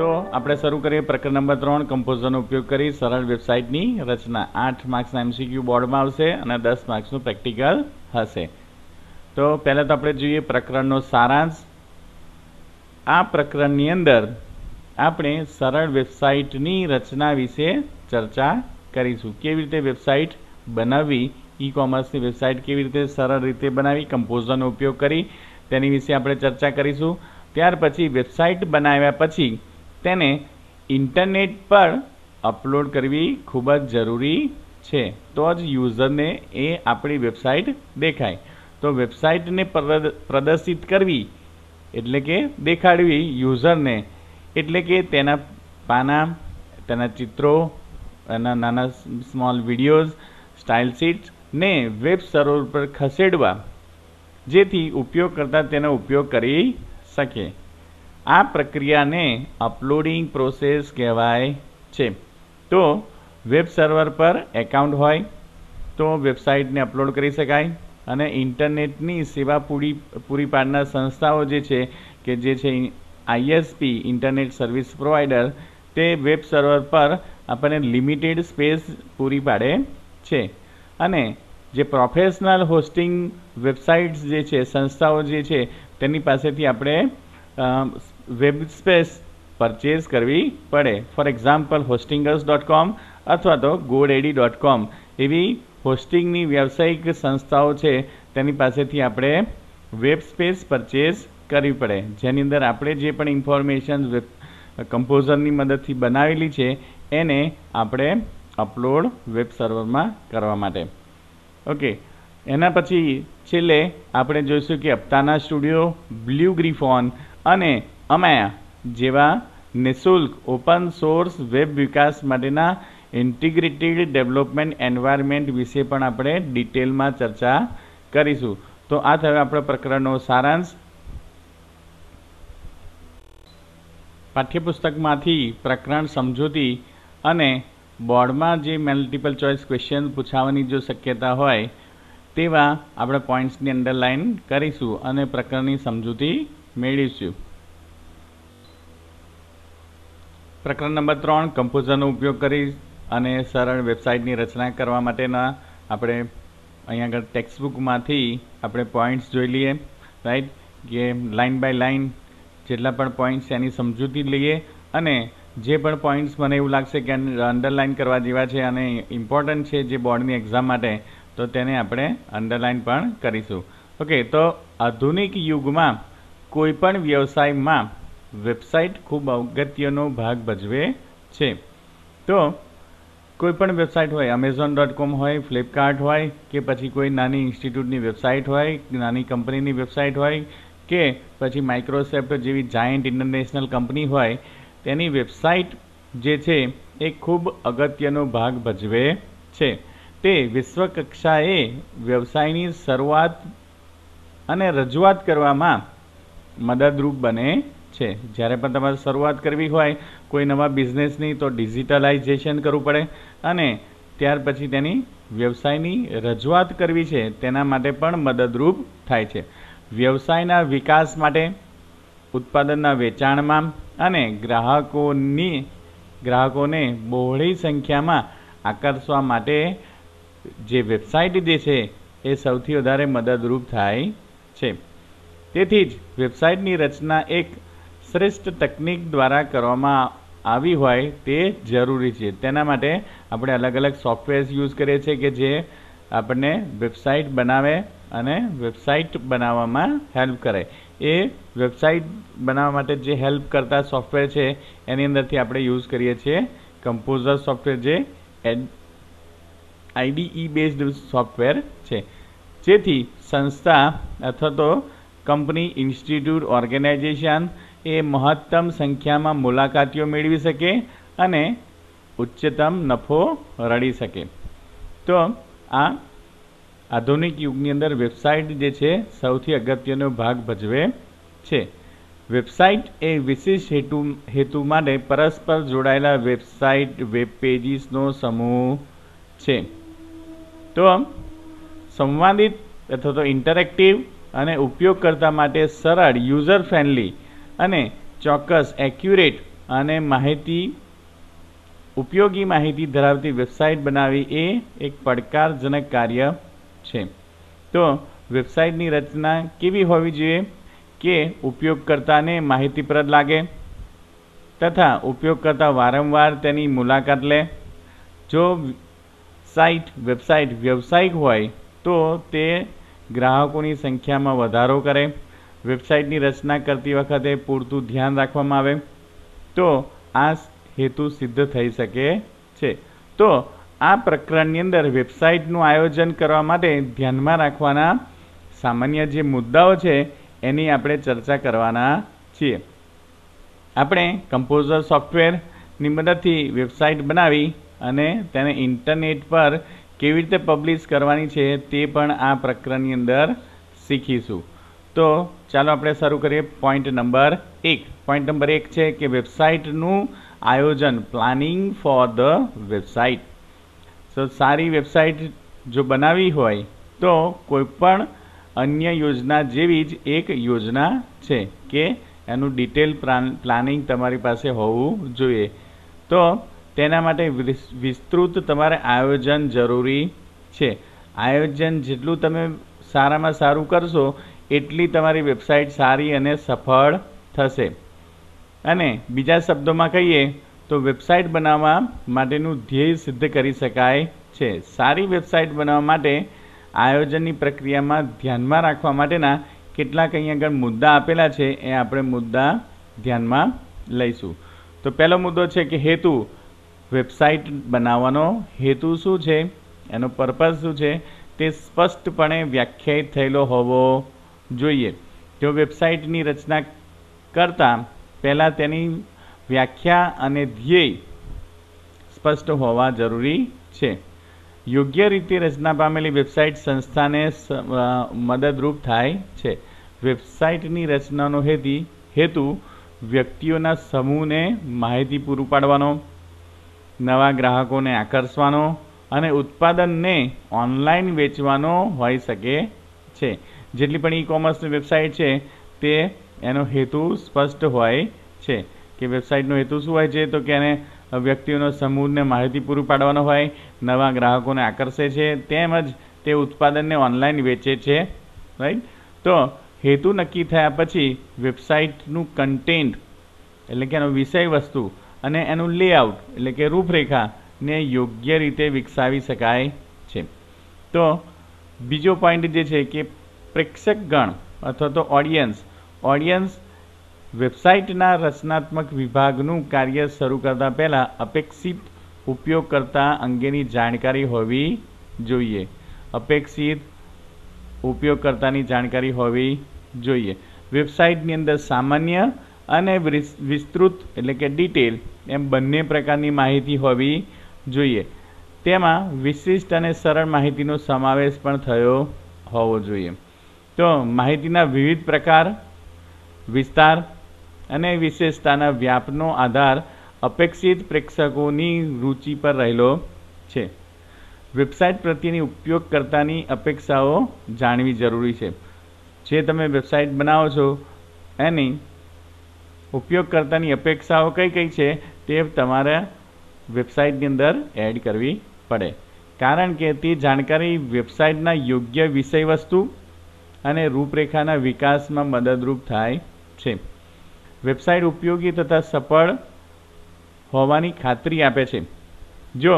તો આપણે શરૂ કરીએ પ્રકરણ નંબર ત્રણ કમ્પોઝરનો ઉપયોગ કરી સરળ વેબસાઇટની રચના આઠ માર્ક્સના એમસીક્યુ બોર્ડમાં આવશે અને દસ માર્ક્સનું પ્રેક્ટિકલ હશે તો પહેલાં તો આપણે જોઈએ પ્રકરણનો સારાંશ આ પ્રકરણની અંદર આપણે સરળ વેબસાઇટની રચના વિશે ચર્ચા કરીશું કેવી રીતે વેબસાઇટ બનાવવી ઈ કોમર્સની વેબસાઇટ કેવી રીતે સરળ રીતે બનાવી કમ્પોઝરનો ઉપયોગ કરી તેની વિશે આપણે ચર્ચા કરીશું ત્યાર પછી વેબસાઇટ બનાવ્યા પછી તેને ઇન્ટરનેટ પર અપલોડ કરવી ખૂબ જ જરૂરી છે તો જ યુઝરને એ આપણી વેબસાઇટ દેખાય તો વેબસાઇટને પ્રદર્શિત કરવી એટલે કે દેખાડવી યુઝરને એટલે કે તેના પાના તેના ચિત્રો એના નાના સ્મોલ વિડીયોઝ સ્ટાઇલ ને વેબ સર્વર પર ખસેડવા જેથી ઉપયોગકર્તા તેનો ઉપયોગ કરી શકે આ પ્રક્રિયાને અપલોડિંગ પ્રોસેસ કહેવાય છે તો વેબ સર્વર પર એકાઉન્ટ હોય તો વેબસાઇટને અપલોડ કરી શકાય અને ઇન્ટરનેટની સેવા પૂરી પૂરી પાડનાર સંસ્થાઓ જે છે કે જે છે આઈએસપી ઇન્ટરનેટ સર્વિસ પ્રોવાઈડર તે વેબ સર્વર પર આપણને લિમિટેડ સ્પેસ પૂરી પાડે છે અને જે પ્રોફેશનલ હોસ્ટિંગ વેબસાઇટ્સ જે છે સંસ્થાઓ જે છે તેની પાસેથી આપણે વેબ સ્પેસ પરચેઝ કરવી પડે ફોર એક્ઝામ્પલ હોસ્ટિંગર્સ ડોટ કોમ અથવા તો ગોડેડી ડોટ કોમ એવી હોસ્ટિંગની વ્યવસાયિક સંસ્થાઓ છે તેની પાસેથી આપણે વેબ સ્પેસ પરચેઝ કરવી પડે જેની અંદર આપણે જે પણ ઇન્ફોર્મેશન કમ્પોઝરની મદદથી બનાવેલી છે એને આપણે અપલોડ વેબ સર્વરમાં કરવા માટે ઓકે એના પછી છેલ્લે આપણે જોઈશું કે અપ્તાના સ્ટુડિયો બ્લ્યુ ગ્રીફોન અને અમાયા જેવા નિઃશુલ્ક ઓપન સોર્સ વેબ વિકાસ માટેના ઇન્ટિગ્રેટેડ ડેવલપમેન્ટ એન્વાયરમેન્ટ વિશે પણ આપણે ડિટેલમાં ચર્ચા કરીશું તો આ થયો આપણો પ્રકરણનો સારાંશ પાઠ્યપુસ્તકમાંથી પ્રકરણ સમજૂતી અને બોર્ડમાં જે મલ્ટિપલ ચોઇસ ક્વેશ્ચન પૂછાવાની જો શક્યતા હોય તેવા આપણે પોઈન્ટ્સની અંડરલાઇન કરીશું અને પ્રકરણની સમજૂતી મેળવીશું પ્રકરણ નંબર ત્રણ કમ્પોઝરનો ઉપયોગ કરી અને સરળ વેબસાઇટની રચના કરવા માટેના આપણે અહીંયા આગળ ટેક્સ્ટબુકમાંથી આપણે પોઈન્ટ્સ જોઈ લઈએ રાઈટ કે લાઇન બાય લાઇન જેટલા પણ પોઈન્ટ્સ એની સમજૂતી લઈએ અને જે પણ પોઈન્ટ્સ મને એવું લાગશે કે અંડરલાઇન કરવા જેવા છે અને ઇમ્પોર્ટન્ટ છે જે બોર્ડની એક્ઝામ માટે તો તેને આપણે અંડરલાઇન પણ કરીશું ઓકે તો આધુનિક યુગમાં કોઈપણ વ્યવસાયમાં વેબસાઇટ ખૂબ અગત્યનો ભાગ ભજવે છે તો કોઈપણ વેબસાઇટ હોય અમેઝોન ડોટ કોમ હોય ફ્લિપકાર્ટ હોય કે પછી કોઈ નાની ઇન્સ્ટિટ્યૂટની વેબસાઇટ હોય નાની કંપનીની વેબસાઇટ હોય કે પછી માઇક્રોસોફ્ટ જેવી જાયન્ટ ઇન્ટરનેશનલ કંપની હોય તેની વેબસાઇટ જે છે એ ખૂબ અગત્યનો ભાગ ભજવે છે તે વિશ્વકક્ષાએ વ્યવસાયની શરૂઆત અને રજૂઆત કરવામાં મદદરૂપ બને છે જ્યારે પણ તમારે શરૂઆત કરવી હોય કોઈ નવા બિઝનેસની તો ડિજિટલાઇઝેશન કરવું પડે અને ત્યાર પછી તેની વ્યવસાયની રજૂઆત કરવી છે તેના માટે પણ મદદરૂપ થાય છે વ્યવસાયના વિકાસ માટે ઉત્પાદનના વેચાણમાં અને ગ્રાહકોની ગ્રાહકોને બહોળી સંખ્યામાં આકર્ષવા માટે જે વેબસાઇટ જે છે એ સૌથી વધારે મદદરૂપ થાય છે તેથી જ વેબસાઇટની રચના એક શ્રેષ્ઠ તકનિક દ્વારા કરવામાં આવી હોય તે જરૂરી છે તેના માટે આપણે અલગ અલગ સોફ્ટવેર્સ યુઝ કરીએ છીએ કે જે આપણને વેબસાઇટ બનાવે અને વેબસાઇટ બનાવવામાં હેલ્પ કરે એ વેબસાઇટ બનાવવા માટે જે હેલ્પ કરતા સોફ્ટવેર છે એની અંદરથી આપણે યુઝ કરીએ છીએ કમ્પોઝર સોફ્ટવેર જે એડ આઈડીઈ બેઝડ સોફ્ટવેર છે જેથી સંસ્થા અથવા તો કંપની ઇન્સ્ટિટ્યૂટ ઓર્ગેનાઇઝેશન એ મહત્તમ સંખ્યામાં મુલાકાતીઓ મેળવી શકે અને ઉચ્ચતમ નફો રળી શકે તો આ આધુનિક યુગની અંદર વેબસાઇટ જે છે સૌથી અગત્યનો ભાગ ભજવે છે વેબસાઇટ એ વિશેષ હેતુ હેતુ માટે પરસ્પર જોડાયેલા વેબસાઇટ વેબ પેજીસનો સમૂહ છે તો સંવાદિત અથવા તો ઇન્ટરેક્ટિવ અને ઉપયોગકર્તા માટે સરળ યુઝર ફ્રેન્ડલી અને ચોક્કસ એક્યુરેટ અને માહિતી ઉપયોગી માહિતી ધરાવતી વેબસાઇટ બનાવવી એ એક પડકારજનક કાર્ય છે તો વેબસાઇટની રચના કેવી હોવી જોઈએ કે ઉપયોગકર્તાને માહિતીપ્રદ લાગે તથા ઉપયોગકર્તા વારંવાર તેની મુલાકાત લે જો સાઇટ વેબસાઇટ વ્યવસાયિક હોય તો તે ગ્રાહકોની સંખ્યામાં વધારો કરે વેબસાઇટની રચના કરતી વખતે પૂરતું ધ્યાન રાખવામાં આવે તો આ હેતુ સિદ્ધ થઈ શકે છે તો આ પ્રકરણની અંદર વેબસાઇટનું આયોજન કરવા માટે ધ્યાનમાં રાખવાના સામાન્ય જે મુદ્દાઓ છે એની આપણે ચર્ચા કરવાના છીએ આપણે કમ્પોઝર સોફ્ટવેરની મદદથી વેબસાઇટ બનાવી અને તેને ઇન્ટરનેટ પર કેવી રીતે પબ્લિશ કરવાની છે તે પણ આ પ્રકરણની અંદર શીખીશું તો ચાલો આપણે શરૂ કરીએ પોઈન્ટ નંબર એક પોઈન્ટ નંબર એક છે કે વેબસાઇટનું આયોજન planning for the website so સારી વેબસાઇટ જો બનાવી હોય તો કોઈપણ અન્ય યોજના જેવી જ એક યોજના છે કે એનું ડિટેલ પ્લાનિંગ તમારી પાસે હોવું જોઈએ તો તેના માટે વિસ્તૃત તમારે આયોજન જરૂરી છે આયોજન જેટલું તમે સારામાં સારું કરશો એટલી તમારી વેબસાઇટ સારી અને સફળ થશે અને બીજા શબ્દોમાં કહીએ તો વેબસાઇટ બનાવવા માટેનું ધ્યેય સિદ્ધ કરી શકાય છે સારી વેબસાઇટ બનાવવા માટે આયોજનની પ્રક્રિયામાં ધ્યાનમાં રાખવા માટેના કેટલાક અહીં આગળ મુદ્દા આપેલા છે એ આપણે મુદ્દા ધ્યાનમાં લઈશું તો પહેલો મુદ્દો છે કે હેતુ વેબસાઇટ બનાવવાનો હેતુ શું છે એનો પર્પઝ શું છે તે સ્પષ્ટપણે વ્યાખ્યાયિત થયેલો હોવો જોઈએ તેઓ વેબસાઇટની રચના કરતા પહેલાં તેની વ્યાખ્યા અને ધ્યેય સ્પષ્ટ હોવા જરૂરી છે યોગ્ય રીતે રચના પામેલી વેબસાઇટ સંસ્થાને મદદરૂપ થાય છે વેબસાઇટની રચનાનો હેતુ હેતુ વ્યક્તિઓના સમૂહને માહિતી પૂરું પાડવાનો નવા ગ્રાહકોને આકર્ષવાનો અને ઉત્પાદનને ઓનલાઈન વેચવાનો હોઈ શકે છે જેટલી પણ ઈ કોમર્સની વેબસાઇટ છે તે એનો હેતુ સ્પષ્ટ હોય છે કે વેબસાઇટનો હેતુ શું હોય છે તો કે એને વ્યક્તિઓનો સમૂહને માહિતી પૂરી પાડવાનો હોય નવા ગ્રાહકોને આકર્ષે છે તેમજ તે ઉત્પાદનને ઓનલાઈન વેચે છે રાઈટ તો હેતુ નક્કી થયા પછી વેબસાઇટનું કન્ટેન્ટ એટલે કે એનો વિષય વસ્તુ અને એનું લેઆઉટ એટલે કે રૂપરેખાને યોગ્ય રીતે વિકસાવી શકાય છે તો બીજો પોઈન્ટ જે છે કે પ્રેક્ષકગણ અથવા તો ઓડિયન્સ ઓડિયન્સ વેબસાઇટના રચનાત્મક વિભાગનું કાર્ય શરૂ કરતા પહેલાં અપેક્ષિત ઉપયોગકર્તા અંગેની જાણકારી હોવી જોઈએ અપેક્ષિત ઉપયોગકર્તાની જાણકારી હોવી જોઈએ વેબસાઇટની અંદર સામાન્ય અને વિસ્તૃત એટલે કે ડિટેલ એમ બંને પ્રકારની માહિતી હોવી જોઈએ તેમાં વિશિષ્ટ અને સરળ માહિતીનો સમાવેશ પણ થયો હોવો જોઈએ તો માહિતીના વિવિધ પ્રકાર વિસ્તાર અને વિશેષતાના વ્યાપનો આધાર અપેક્ષિત પ્રેક્ષકોની રુચિ પર રહેલો છે વેબસાઇટ પ્રત્યેની ઉપયોગકર્તાની અપેક્ષાઓ જાણવી જરૂરી છે જે તમે વેબસાઇટ બનાવો છો એની ઉપયોગકર્તાની અપેક્ષાઓ કઈ કઈ છે તે તમારે વેબસાઇટની અંદર એડ કરવી પડે કારણ કે તે જાણકારી વેબસાઇટના યોગ્ય વિષય વસ્તુ અને રૂપરેખાના વિકાસમાં મદદરૂપ થાય છે વેબસાઇટ ઉપયોગી તથા સફળ હોવાની ખાતરી આપે છે જો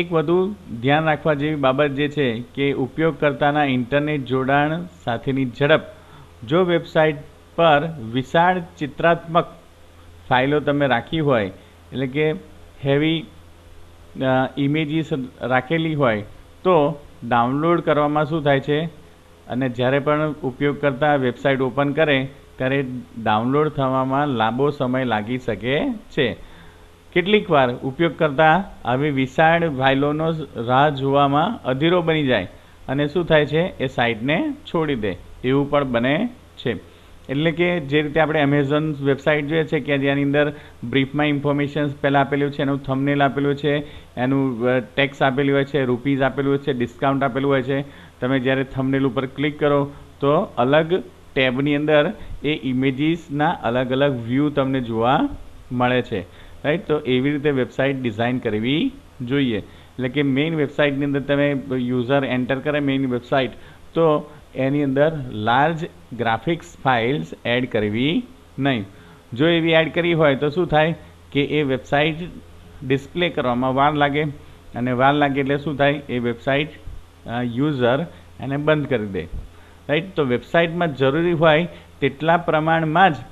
એક વધુ ધ્યાન રાખવા જેવી બાબત જે છે કે ઉપયોગકર્તાના ઇન્ટરનેટ જોડાણ સાથેની ઝડપ જો વેબસાઇટ પર વિશાળ ચિત્રાત્મક ફાઇલો તમે રાખી હોય એટલે કે હેવી ઇમેજીસ રાખેલી હોય તો ડાઉનલોડ કરવામાં શું થાય છે અને જ્યારે પણ ઉપયોગ કરતા વેબસાઇટ ઓપન કરે ત્યારે ડાઉનલોડ થવામાં લાંબો સમય લાગી શકે છે કેટલીકવાર કરતા આવી વિશાળ ફાઇલોનો રાહ જોવામાં અધીરો બની જાય અને શું થાય છે એ સાઇટને છોડી દે એવું પણ બને છે એટલે કે જે રીતે આપણે એમેઝોન વેબસાઇટ જોઈએ છે કે જેની અંદર બ્રીફમાં ઇન્ફોર્મેશન્સ પહેલાં આપેલું છે એનું થમનેલ આપેલું છે એનું ટેક્સ આપેલું હોય છે રૂપીઝ આપેલું હોય છે ડિસ્કાઉન્ટ આપેલું હોય છે તમે જ્યારે થમનેલ ઉપર ક્લિક કરો તો અલગ ટેબની અંદર એ ઇમેજીસના અલગ અલગ વ્યૂ તમને જોવા મળે છે રાઈટ તો એવી રીતે વેબસાઇટ ડિઝાઇન કરવી જોઈએ એટલે કે મેઇન વેબસાઇટની અંદર તમે યુઝર એન્ટર કરે મેઇન વેબસાઇટ તો એની અંદર લાર્જ ગ્રાફિક્સ ફાઇલ્સ એડ કરવી નહીં જો એવી એડ કરી હોય તો શું થાય કે એ વેબસાઇટ ડિસ્પ્લે કરવામાં વાર લાગે અને વાર લાગે એટલે શું થાય એ વેબસાઇટ યુઝર એને બંધ કરી દે રાઈટ તો વેબસાઇટમાં જરૂરી હોય તેટલા પ્રમાણમાં જ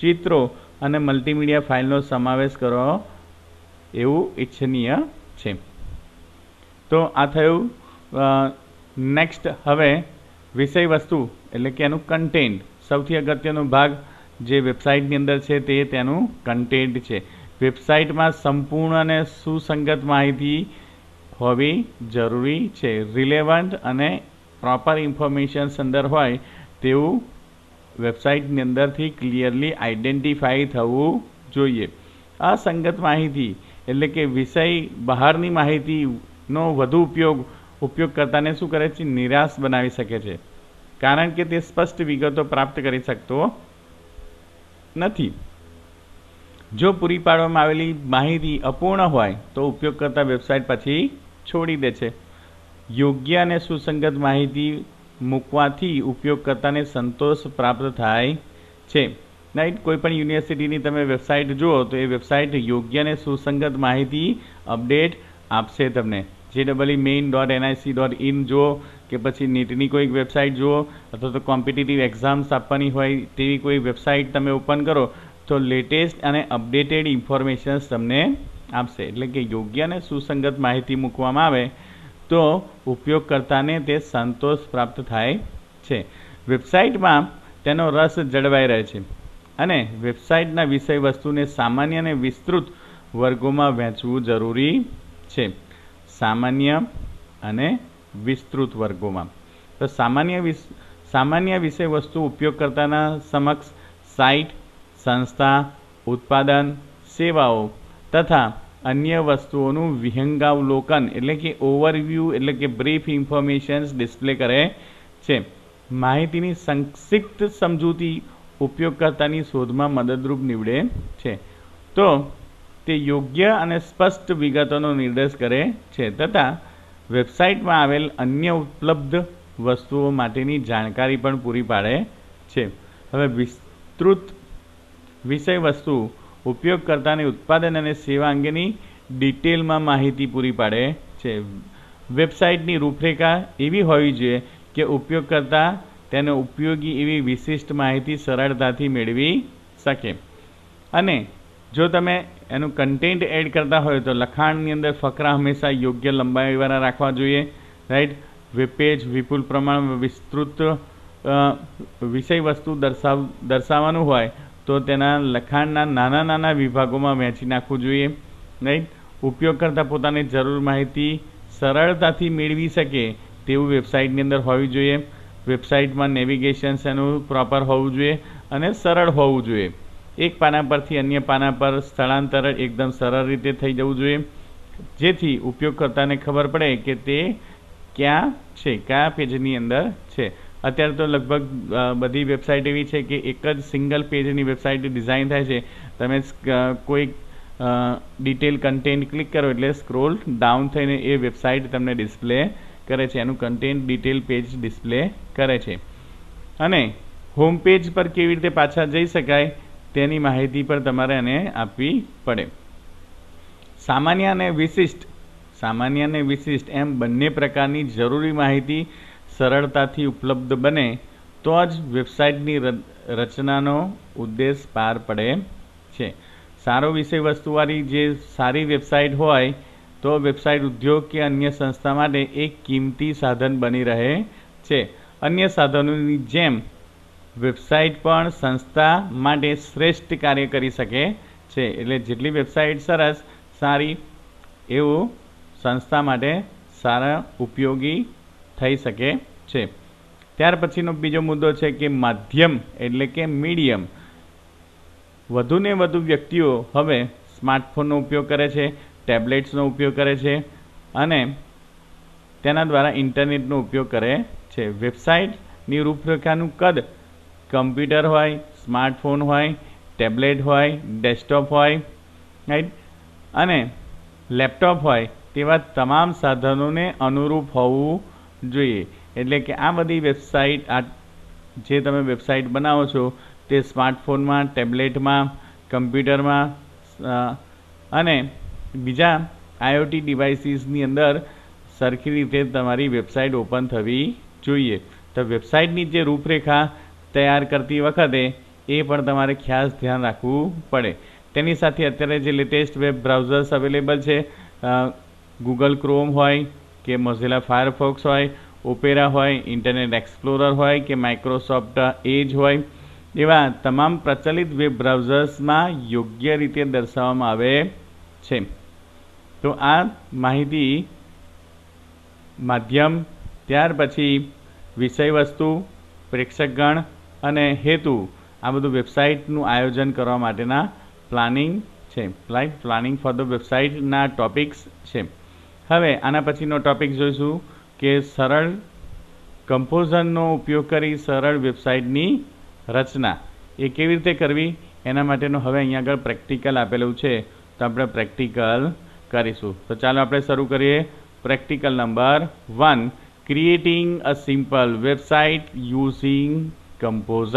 ચિત્રો અને મલ્ટીમીડિયા ફાઇલનો સમાવેશ કરવો એવું ઈચ્છનીય છે તો આ થયું નેક્સ્ટ હવે વિષય વસ્તુ એટલે કે એનું કન્ટેન્ટ સૌથી અગત્યનો ભાગ જે વેબસાઇટની અંદર છે તે તેનું કન્ટેન્ટ છે વેબસાઇટમાં સંપૂર્ણ અને સુસંગત માહિતી હોવી જરૂરી છે રિલેવન્ટ અને પ્રોપર ઇન્ફોર્મેશન્સ અંદર હોય તેવું વેબસાઇટની અંદરથી ક્લિયરલી આઈડેન્ટિફાઈ થવું જોઈએ અસંગત માહિતી એટલે કે વિષય બહારની માહિતીનો વધુ ઉપયોગ ઉપયોગ કરતાને શું કરે છે નિરાશ બનાવી શકે છે કારણ કે તે સ્પષ્ટ વિગતો પ્રાપ્ત કરી શકતો નથી જો પૂરી પાડવામાં આવેલી માહિતી અપૂર્ણ હોય તો ઉપયોગકર્તા વેબસાઇટ પછી છોડી દે છે યોગ્ય અને સુસંગત માહિતી મૂકવાથી ઉપયોગકર્તાને સંતોષ પ્રાપ્ત થાય છે રાઈટ કોઈપણ યુનિવર્સિટીની તમે વેબસાઇટ જુઓ તો એ વેબસાઇટ યોગ્ય અને સુસંગત માહિતી અપડેટ આપશે તમને જે double E main dot NIC dot in જુઓ કે પછી નીટની કોઈક વેબસાઇટ જુઓ અથવા તો કોમ્પિટિટિવ એક્ઝામ્સ આપવાની હોય તેવી કોઈ વેબસાઇટ તમે ઓપન કરો તો લેટેસ્ટ અને અપડેટેડ ઇન્ફોર્મેશન્સ તમને આપશે એટલે કે યોગ્ય અને સુસંગત માહિતી મૂકવામાં આવે તો ઉપયોગકર્તાને તે સંતોષ પ્રાપ્ત થાય છે વેબસાઇટમાં તેનો રસ જળવાઈ રહે છે અને વેબસાઇટના વિષય વસ્તુને સામાન્ય અને વિસ્તૃત વર્ગોમાં વહેંચવું જરૂરી છે સામાન્ય અને વિસ્તૃત વર્ગોમાં તો સામાન્ય સામાન્ય વિષય વસ્તુ ઉપયોગકર્તાના સમક્ષ સાઇટ સંસ્થા ઉત્પાદન સેવાઓ તથા અન્ય વસ્તુઓનું વિહંગાવલોકન એટલે કે ઓવરવ્યૂ એટલે કે બ્રીફ ઇન્ફોર્મેશન્સ ડિસ્પ્લે કરે છે માહિતીની સંક્ષિપ્ત સમજૂતી ઉપયોગકર્તાની શોધમાં મદદરૂપ નીવડે છે તો તે યોગ્ય અને સ્પષ્ટ વિગતોનો નિર્દેશ કરે છે તથા વેબસાઇટમાં આવેલ અન્ય ઉપલબ્ધ વસ્તુઓ માટેની જાણકારી પણ પૂરી પાડે છે હવે વિસ્તૃત વિષય વસ્તુ ઉપયોગકર્તાની ઉત્પાદન અને સેવા અંગેની ડિટેલમાં માહિતી પૂરી પાડે છે વેબસાઇટની રૂપરેખા એવી હોવી જોઈએ કે ઉપયોગકર્તા તેને ઉપયોગી એવી વિશિષ્ટ માહિતી સરળતાથી મેળવી શકે અને જો તમે એનું કન્ટેન્ટ એડ કરતા હોય તો લખાણની અંદર ફકરા હંમેશા યોગ્ય લંબાઈવાળા રાખવા જોઈએ રાઈટ વેબપેજ વિપુલ પ્રમાણમાં વિસ્તૃત વિષય વસ્તુ દર્શાવ દર્શાવવાનું હોય તો તેના લખાણના નાના નાના વિભાગોમાં વહેંચી નાખવું જોઈએ રાઈટ ઉપયોગકર્તા પોતાની જરૂર માહિતી સરળતાથી મેળવી શકે તેવું વેબસાઇટની અંદર હોવી જોઈએ વેબસાઇટમાં નેવિગેશન્સ એનું પ્રોપર હોવું જોઈએ અને સરળ હોવું જોઈએ એક પાના પરથી અન્ય પાના પર સ્થળાંતરણ એકદમ સરળ રીતે થઈ જવું જોઈએ જેથી ઉપયોગકર્તાને ખબર પડે કે તે ક્યાં છે કયા પેજની અંદર છે અત્યારે તો લગભગ બધી વેબસાઇટ એવી છે કે એક જ સિંગલ પેજની વેબસાઇટ ડિઝાઇન થાય છે તમે કોઈક ડિટેલ કન્ટેન્ટ ક્લિક કરો એટલે સ્ક્રોલ ડાઉન થઈને એ વેબસાઇટ તમને ડિસ્પ્લે કરે છે એનું કન્ટેન્ટ ડિટેલ પેજ ડિસ્પ્લે કરે છે અને હોમ પેજ પર કેવી રીતે પાછા જઈ શકાય તેની માહિતી પણ તમારે એને આપવી પડે સામાન્ય અને વિશિષ્ટ સામાન્ય અને વિશિષ્ટ એમ બંને પ્રકારની જરૂરી માહિતી સરળતાથી ઉપલબ્ધ બને તો જ વેબસાઇટની રચનાનો ઉદ્દેશ પાર પડે છે સારો વિષય વસ્તુવાળી જે સારી વેબસાઇટ હોય તો વેબસાઇટ ઉદ્યોગ કે અન્ય સંસ્થા માટે એક કિંમતી સાધન બની રહે છે અન્ય સાધનોની જેમ વેબસાઇટ પણ સંસ્થા માટે શ્રેષ્ઠ કાર્ય કરી શકે છે એટલે જેટલી વેબસાઇટ સરસ સારી એવું સંસ્થા માટે સારા ઉપયોગી થઈ શકે છે ત્યાર પછીનો બીજો મુદ્દો છે કે માધ્યમ એટલે કે મીડિયમ વધુને વધુ વ્યક્તિઓ હવે સ્માર્ટફોનનો ઉપયોગ કરે છે ટેબ્લેટ્સનો ઉપયોગ કરે છે અને તેના દ્વારા ઇન્ટરનેટનો ઉપયોગ કરે છે વેબસાઇટની રૂપરેખાનું કદ કમ્પ્યુટર હોય સ્માર્ટફોન હોય ટેબ્લેટ હોય ડેસ્કટોપ હોય રાઈટ અને લેપટોપ હોય તેવા તમામ સાધનોને અનુરૂપ હોવું જોઈએ એટલે કે આ બધી વેબસાઇટ આ જે તમે વેબસાઇટ બનાવો છો તે સ્માર્ટફોનમાં ટેબ્લેટમાં કમ્પ્યુટરમાં અને બીજા આઈઓટી ડિવાઇસીસની અંદર સરખી રીતે તમારી વેબસાઇટ ઓપન થવી જોઈએ તો વેબસાઇટની જે રૂપરેખા તૈયાર કરતી વખતે એ પણ તમારે ખાસ ધ્યાન રાખવું પડે તેની સાથે અત્યારે જે લેટેસ્ટ વેબ બ્રાઉઝર્સ અવેલેબલ છે ગૂગલ ક્રોમ હોય કે મોઝિલા ફાયરફોક્સ હોય ઓપેરા હોય ઇન્ટરનેટ એક્સપ્લોરર હોય કે માઇક્રોસોફ્ટ એજ હોય એવા તમામ પ્રચલિત વેબ બ્રાઉઝર્સમાં યોગ્ય રીતે દર્શાવવામાં આવે છે તો આ માહિતી માધ્યમ ત્યાર પછી વિષયવસ્તુ પ્રેક્ષકગણ અને હેતુ આ બધું વેબસાઇટનું આયોજન કરવા માટેના પ્લાનિંગ છે પ્લાઇક પ્લાનિંગ ફોર ધ વેબસાઇટના ટોપિક્સ છે હવે આના પછીનો ટોપિક જોઈશું કે સરળ કમ્પોઝરનો ઉપયોગ કરી સરળ વેબસાઇટની રચના એ કેવી રીતે કરવી એના માટેનું હવે અહીં આગળ પ્રેક્ટિકલ આપેલું છે તો આપણે પ્રેક્ટિકલ કરીશું તો ચાલો આપણે શરૂ કરીએ practical number one creating a simple website using Composer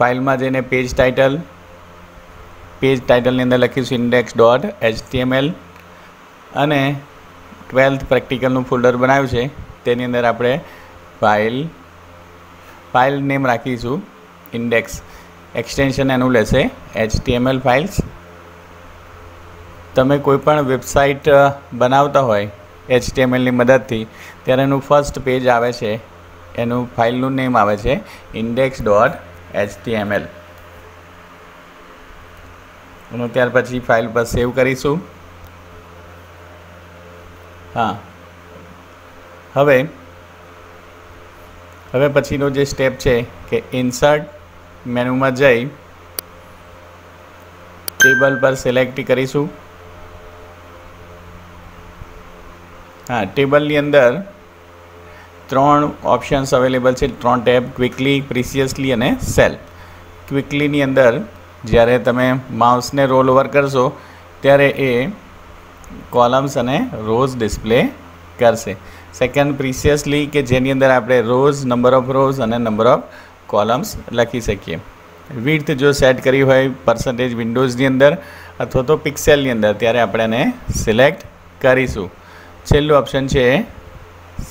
ફાઇલમાં જઈને પેજ ટાઇટલ પેજ ટાઇટલની અંદર લખીશું ઇન્ડેક્સ ડોટ એચટીએમએલ અને ટ્વેલ્થ પ્રેક્ટિકલનું ફોલ્ડર બનાવ્યું છે તેની અંદર આપણે ફાઇલ ફાઇલ નેમ રાખીશું ઇન્ડેક્સ એક્સટેન્શન એનું લેશે એચટીએમએલ ફાઇલ્સ તમે કોઈ પણ વેબસાઇટ બનાવતા હોય એચટીએમએલની મદદથી ત્યારે એનું ફર્સ્ટ પેજ આવે છે એનું ફાઇલનું નેમ આવે છે ઇન્ડેક્સ ડોટ એચટીએમએલ એનું ત્યાર પછી ફાઇલ પર સેવ કરીશું હા હવે હવે પછીનો જે સ્ટેપ છે કે ઇન્સર્ટ મેનુમાં જઈ ટેબલ પર સિલેક્ટ કરીશું હા ટેબલની અંદર ત્રણ ઓપ્શન્સ અવેલેબલ છે ત્રણ ટેબ ક્વિકલી પ્રિસિયસલી અને સેલ ક્વિકલીની અંદર જ્યારે તમે માઉસને રોલ ઓવર કરશો ત્યારે એ કોલમ્સ અને રોઝ ડિસ્પ્લે કરશે સેકન્ડ પ્રિસિયસલી કે જેની અંદર આપણે રોઝ નંબર ઓફ રોઝ અને નંબર ઓફ કોલમ્સ લખી શકીએ વિડ્થ જો સેટ કરી હોય પર્સન્ટેજ વિન્ડોઝની અંદર અથવા તો પિક્સેલની અંદર ત્યારે આપણે એને સિલેક્ટ કરીશું છેલ્લું ઓપ્શન છે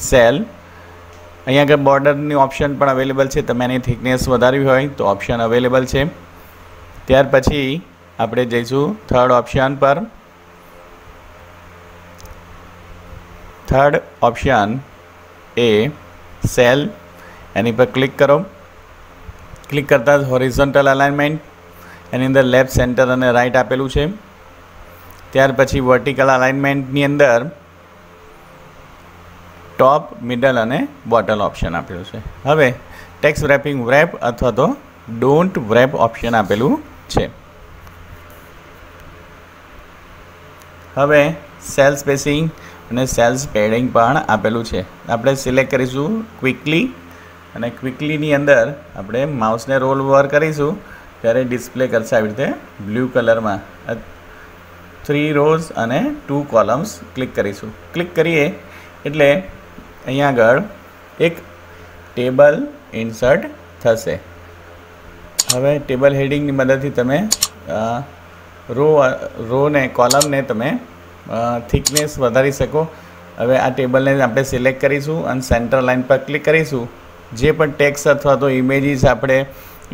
સેલ અહીંયા આગળ બોર્ડરની ઓપ્શન પણ અવેલેબલ છે તમે એની થિકનેસ વધારવી હોય તો ઓપ્શન અવેલેબલ છે ત્યાર પછી આપણે જઈશું થર્ડ ઓપ્શન પર થર્ડ ઓપ્શન એ સેલ એની પર ક્લિક કરો ક્લિક કરતાં જ હોરિઝોન્ટલ અલાઇનમેન્ટ એની અંદર લેફ્ટ સેન્ટર અને રાઇટ આપેલું છે ત્યાર પછી વર્ટિકલ અલાઇનમેન્ટની અંદર ટોપ મિડલ અને બોટલ ઓપ્શન આપેલું છે હવે ટેક્સ રેપિંગ વ્રેપ અથવા તો ડોન્ટ વ્રેપ ઓપ્શન આપેલું છે હવે સેલ સ્પેસિંગ અને સેલ પેડિંગ પણ આપેલું છે આપણે સિલેક્ટ કરીશું ક્વિકલી અને ક્વિકલીની અંદર આપણે માઉસને રોલ ઓવર કરીશું ત્યારે ડિસ્પ્લે કરશે આવી રીતે બ્લુ કલરમાં થ્રી રોઝ અને ટુ કોલમ્સ ક્લિક કરીશું ક્લિક કરીએ એટલે અહીંયા આગળ એક ટેબલ ઇન્સર્ટ થશે હવે ટેબલ હેડિંગની મદદથી તમે રો રોને કોલમને તમે થિકનેસ વધારી શકો હવે આ ટેબલને આપણે સિલેક્ટ કરીશું અને સેન્ટર લાઇન પર ક્લિક કરીશું જે પણ ટેક્સ અથવા તો ઇમેજીસ આપણે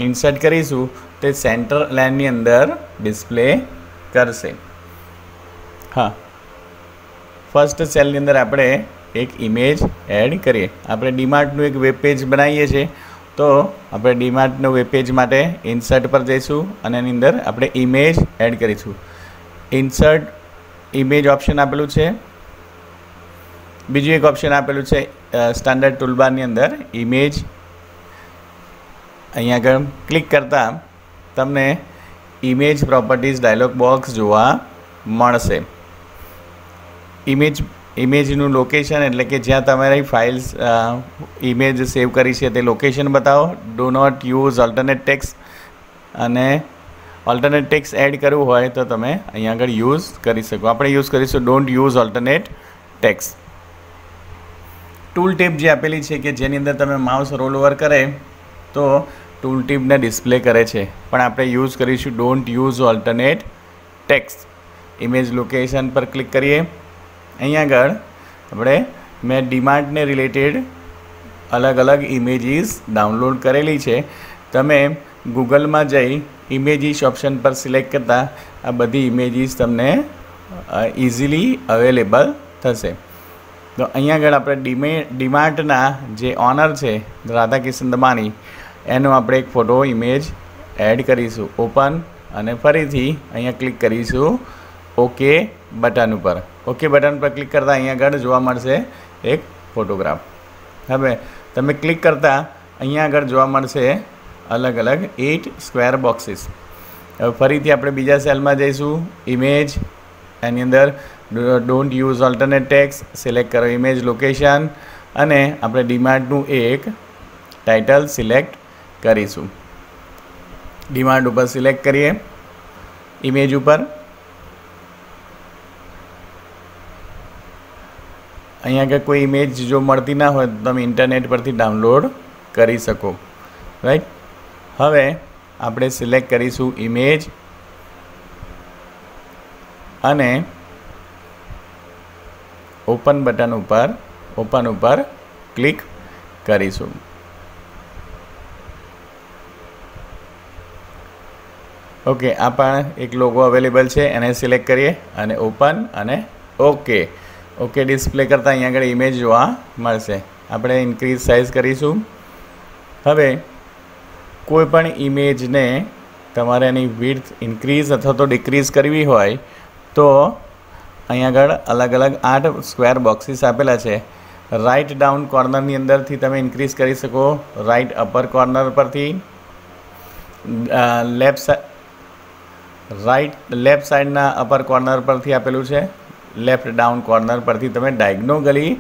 ઇન્સર્ટ કરીશું તે સેન્ટર લાઇનની અંદર ડિસ્પ્લે કરશે હા ફર્સ્ટ સેલની અંદર આપણે એક ઇમેજ એડ કરીએ આપણે ડીમાર્ટનું એક વેબ પેજ બનાવીએ છીએ તો આપણે ડીમાર્ટનું વેબ પેજ માટે ઇન્સર્ટ પર જઈશું અને એની અંદર આપણે ઇમેજ એડ કરીશું ઇન્સર્ટ ઇમેજ ઓપ્શન આપેલું છે બીજું એક ઓપ્શન આપેલું છે સ્ટાન્ડર્ડ ટૂલબારની અંદર ઇમેજ અહીંયા આગળ ક્લિક કરતાં તમને ઇમેજ પ્રોપર્ટીઝ ડાયલોગ બોક્સ જોવા મળશે ઇમેજ ઇમેજનું લોકેશન એટલે કે જ્યાં તમારી ફાઇલ્સ ઇમેજ સેવ કરી છે તે લોકેશન બતાવો do not use alternate text અને ઓલ્ટરનેટ ટેક્સ એડ કરવું હોય તો તમે અહીંયા આગળ યુઝ કરી શકો આપણે યુઝ કરીશું don't use alternate text tool tip જે આપેલી છે કે જેની અંદર તમે માઉસ રોલ ઓવર કરે તો ટૂલ ટીપને ડિસ્પ્લે કરે છે પણ આપણે યુઝ કરીશું don't use alternate text image location પર ક્લિક કરીએ અહીંયા આગળ આપણે મેં ડીમાર્ટને રિલેટેડ અલગ અલગ ઇમેજીસ ડાઉનલોડ કરેલી છે તમે ગૂગલમાં જઈ ઇમેજીસ ઓપ્શન પર સિલેક્ટ કરતાં આ બધી ઇમેજીસ તમને ઇઝીલી અવેલેબલ થશે તો અહીંયા આગળ આપણે ડીમે ડીમાર્ટના જે ઓનર છે રાધાકિશન દબાણી એનો આપણે એક ફોટો ઇમેજ એડ કરીશું ઓપન અને ફરીથી અહીંયા ક્લિક કરીશું ઓકે બટન ઉપર ઓકે બટન પર ક્લિક કરતાં અહીંયા આગળ જોવા મળશે એક ફોટોગ્રાફ હવે તમે ક્લિક કરતાં અહીંયા આગળ જોવા મળશે અલગ અલગ એટ સ્ક્વેર બોક્સીસ હવે ફરીથી આપણે બીજા સેલમાં જઈશું ઇમેજ એની અંદર don't use alternate text select કરો ઇમેજ લોકેશન અને આપણે ડીમાર્ટનું એક ટાઇટલ સિલેક્ટ કરીશું ડિમાન્ડ ઉપર સિલેક્ટ કરીએ ઇમેજ ઉપર અહીંયા આગળ કોઈ ઇમેજ જો મળતી ના હોય તો તમે ઇન્ટરનેટ પરથી ડાઉનલોડ કરી શકો રાઈટ હવે આપણે સિલેક્ટ કરીશું ઇમેજ અને ઓપન બટન ઉપર ઓપન ઉપર ક્લિક કરીશું ઓકે આ પણ એક લોગો અવેલેબલ છે એને સિલેક્ટ કરીએ અને ઓપન અને ઓકે ઓકે ડિસ્પ્લે કરતાં અહીંયા આગળ ઇમેજ જોવા મળશે આપણે ઇન્ક્રીઝ સાઇઝ કરીશું હવે કોઈપણ ઇમેજને તમારે એની વિડ્થ ઇન્ક્રીઝ અથવા તો ડિક્રીઝ કરવી હોય તો અહીંયા આગળ અલગ અલગ આઠ સ્ક્વેર બોક્સીસ આપેલા છે રાઇટ ડાઉન કોર્નરની અંદરથી તમે ઇન્ક્રીઝ કરી શકો રાઇટ અપર કોર્નર પરથી લેફ્ટ રાઇટ લેફ્ટ સાઈડના અપર કોર્નર પરથી આપેલું છે લેફ્ટ ડાઉન કોર્નર પરથી તમે ડાયગ્નોગલી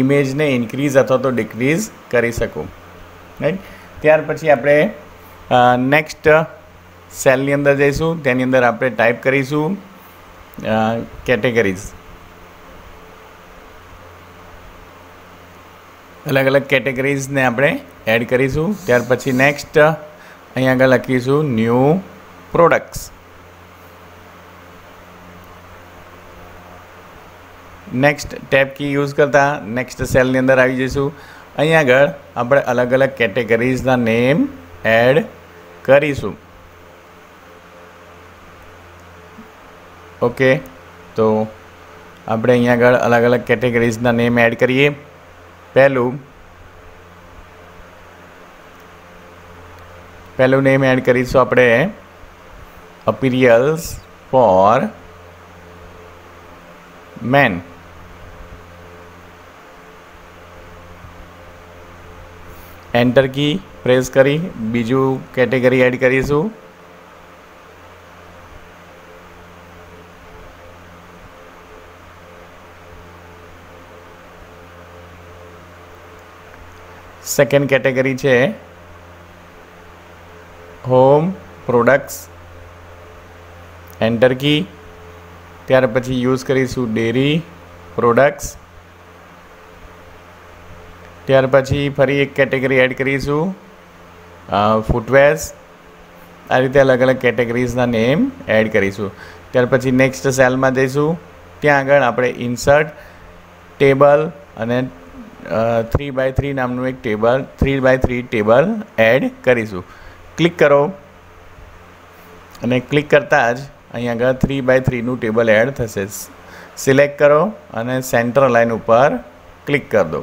ઇમેજને ઇન્ક્રીઝ અથવા તો ડિક્રીઝ કરી શકો રાઈટ ત્યાર પછી આપણે નેક્સ્ટ સેલની અંદર જઈશું તેની અંદર આપણે ટાઈપ કરીશું કેટેગરીઝ અલગ અલગ કેટેગરીઝને આપણે એડ કરીશું ત્યાર પછી નેક્સ્ટ અહીંયા આગળ લખીશું new products next tab key use કરતાં નેક્સ્ટ સેલની અંદર આવી જઈશું અહીંયા આગળ આપણે અલગ અલગ કેટેગરીઝના નેમ એડ કરીશું ઓકે તો આપણે અહીંયા આગળ અલગ અલગ કેટેગરીઝના નેમ એડ કરીએ પહેલું પહેલું નેમ એડ કરીશું આપણે apparels for men enter key press કરી બીજું કેટેગરી એડ કરીશું સેકન્ડ કેટેગરી છે હોમ પ્રોડક્ટ્સ એન્ટર કી ત્યાર પછી યુઝ કરીશું ડેરી પ્રોડક્ટ્સ ત્યાર પછી ફરી એક કેટેગરી એડ કરીશું ફૂટવેર્સ આ રીતે અલગ અલગ કેટેગરીઝના નેમ એડ કરીશું ત્યાર પછી નેક્સ્ટ સેલમાં જઈશું ત્યાં આગળ આપણે ઇન્સર્ટ ટેબલ અને થ્રી બાય થ્રી નામનું એક table three by three table add કરીશું ક્લિક કરો અને ક્લિક કરતાં જ અહીંયા આગળ થ્રી બાય થ્રીનું ટેબલ એડ થશે સિલેક્ટ કરો અને સેન્ટર લાઇન ઉપર ક્લિક કરી દો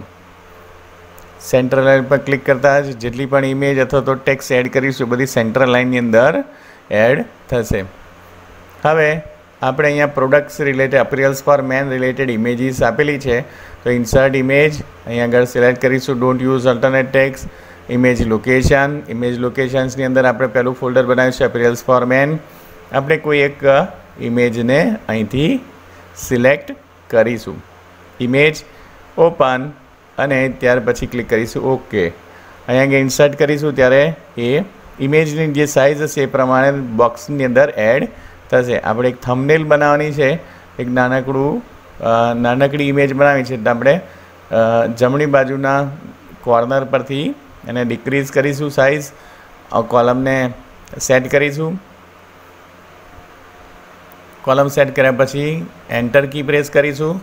સેન્ટ્રલ લાઇન પર ક્લિક કરતા જ જેટલી પણ ઇમેજ અથવા તો ટેક્સ એડ કરીશું બધી સેન્ટ્રલ લાઇનની અંદર એડ થશે હવે આપણે અહીંયા products related apparels for men related images આપેલી છે તો ઇન્સર્ટ ઇમેજ અહીંયા આગળ સિલેક્ટ કરીશું don't use alternate text image location image લોકેશન્સની અંદર આપણે પહેલું ફોલ્ડર બનાવ્યું છે અપરિયલ્સ ફોર મેન આપણે કોઈ એક ઇમેજને અહીંથી સિલેક્ટ કરીશું ઇમેજ ઓપન અને ત્યાર પછી ક્લિક કરીશું ઓકે અહીંયા આગળ ઇન્સર્ટ કરીશું ત્યારે એ ઇમેજની જે સાઇઝ હશે એ પ્રમાણે બોક્સની અંદર એડ થશે આપણે એક થમનેલ બનાવવાની છે એક નાનકડું નાનકડી ઇમેજ બનાવી છે એટલે આપણે જમણી બાજુના કોર્નર પરથી એને ડિક્રીઝ કરીશું સાઇઝ કોલમને સેટ કરીશું કોલમ સેટ કર્યા પછી એન્ટર કી પ્રેસ કરીશું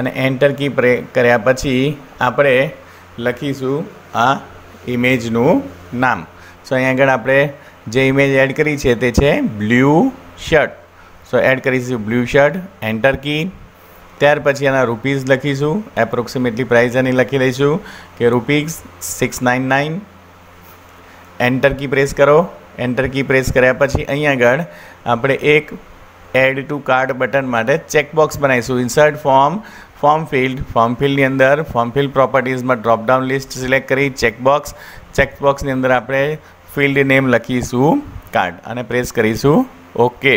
અને એન્ટર કી પ્રે કર્યા પછી આપણે લખીશું આ ઇમેજનું નામ સો અહીં આગળ આપણે જે ઇમેજ એડ કરી છે તે છે બ્લુ શર્ટ સો એડ કરીશું બ્લુ શર્ટ એન્ટર કી ત્યાર પછી એના રૂપીઝ લખીશું એપ્રોક્સિમેટલી પ્રાઇઝ એની લખી લઈશું કે rupees six nine nine enter key press કરો એન્ટર કી પ્રેસ કર્યા પછી અહીંયા આગળ આપણે એક એડ ટુ કાર્ડ બટન માટે ચેકબોક્સ બનાવીશું insert form form field form ફિલ્ડની અંદર ફોર્મ ફિલ્ડ પ્રોપર્ટીઝમાં ડ્રોપડાઉન લિસ્ટ સિલેક્ટ કરી ચેકબોક્સ ચેકબોક્સની અંદર આપણે ફિલ્ડ નેમ લખીશું કાર્ડ અને પ્રેસ કરીશું ઓકે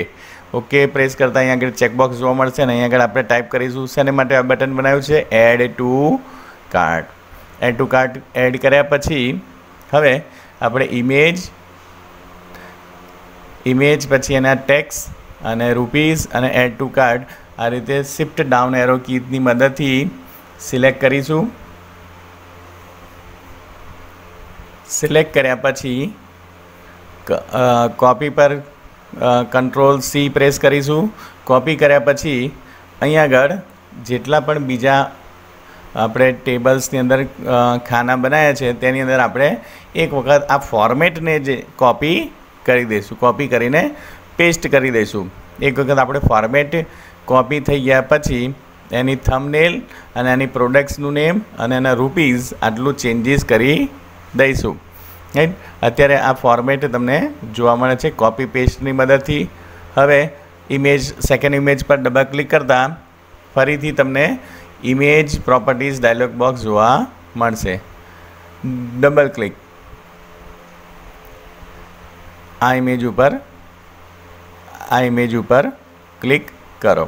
ઓકે પ્રેસ કરતાં અહીંયા આગળ ચેકબોક્સ જોવા મળશે અને અહીંયા આગળ આપણે ટાઈપ કરીશું શેને માટે આ બટન બનાવ્યું છે add to cart add to cart add કર્યા પછી હવે આપણે ઇમેજ ઇમેજ પછી એના ટેક્સ અને રૂપીસ અને એડ ટુ કાર્ડ આ રીતે શિફ્ટ ડાઉન એરો કીની મદદથી સિલેક્ટ કરીશું સિલેક્ટ કર્યા પછી કોપી પર કંટ્રોલ સી પ્રેસ કરીશું કોપી કર્યા પછી અહીંયા આગળ જેટલા પણ બીજા આપણે ટેબલ્સની અંદર ખાના બનાવ્યા છે તેની અંદર આપણે એક વખત આ ફોર્મેટને જે કોપી કરી દઈશું કોપી કરીને પેસ્ટ કરી દઈશું એક વખત આપણે ફોર્મેટ કોપી થઈ ગયા પછી એની થમનેલ અને એની પ્રોડક્ટ્સનું નેમ અને એના રૂપીઝ આટલું ચેન્જીસ કરી દઈશું રાઈટ અત્યારે આ ફોર્મેટ તમને જોવા મળે છે કોપી પેસ્ટની મદદથી હવે ઇમેજ સેકન્ડ ઇમેજ પર ડબલ ક્લિક કરતાં ફરીથી તમને ઇમેજ પ્રોપર્ટીઝ ડાયલોગ બોક્સ જોવા મળશે ડબલ ક્લિક આ ઇમેજ ઉપર આ ઇમેજ ઉપર ક્લિક કરો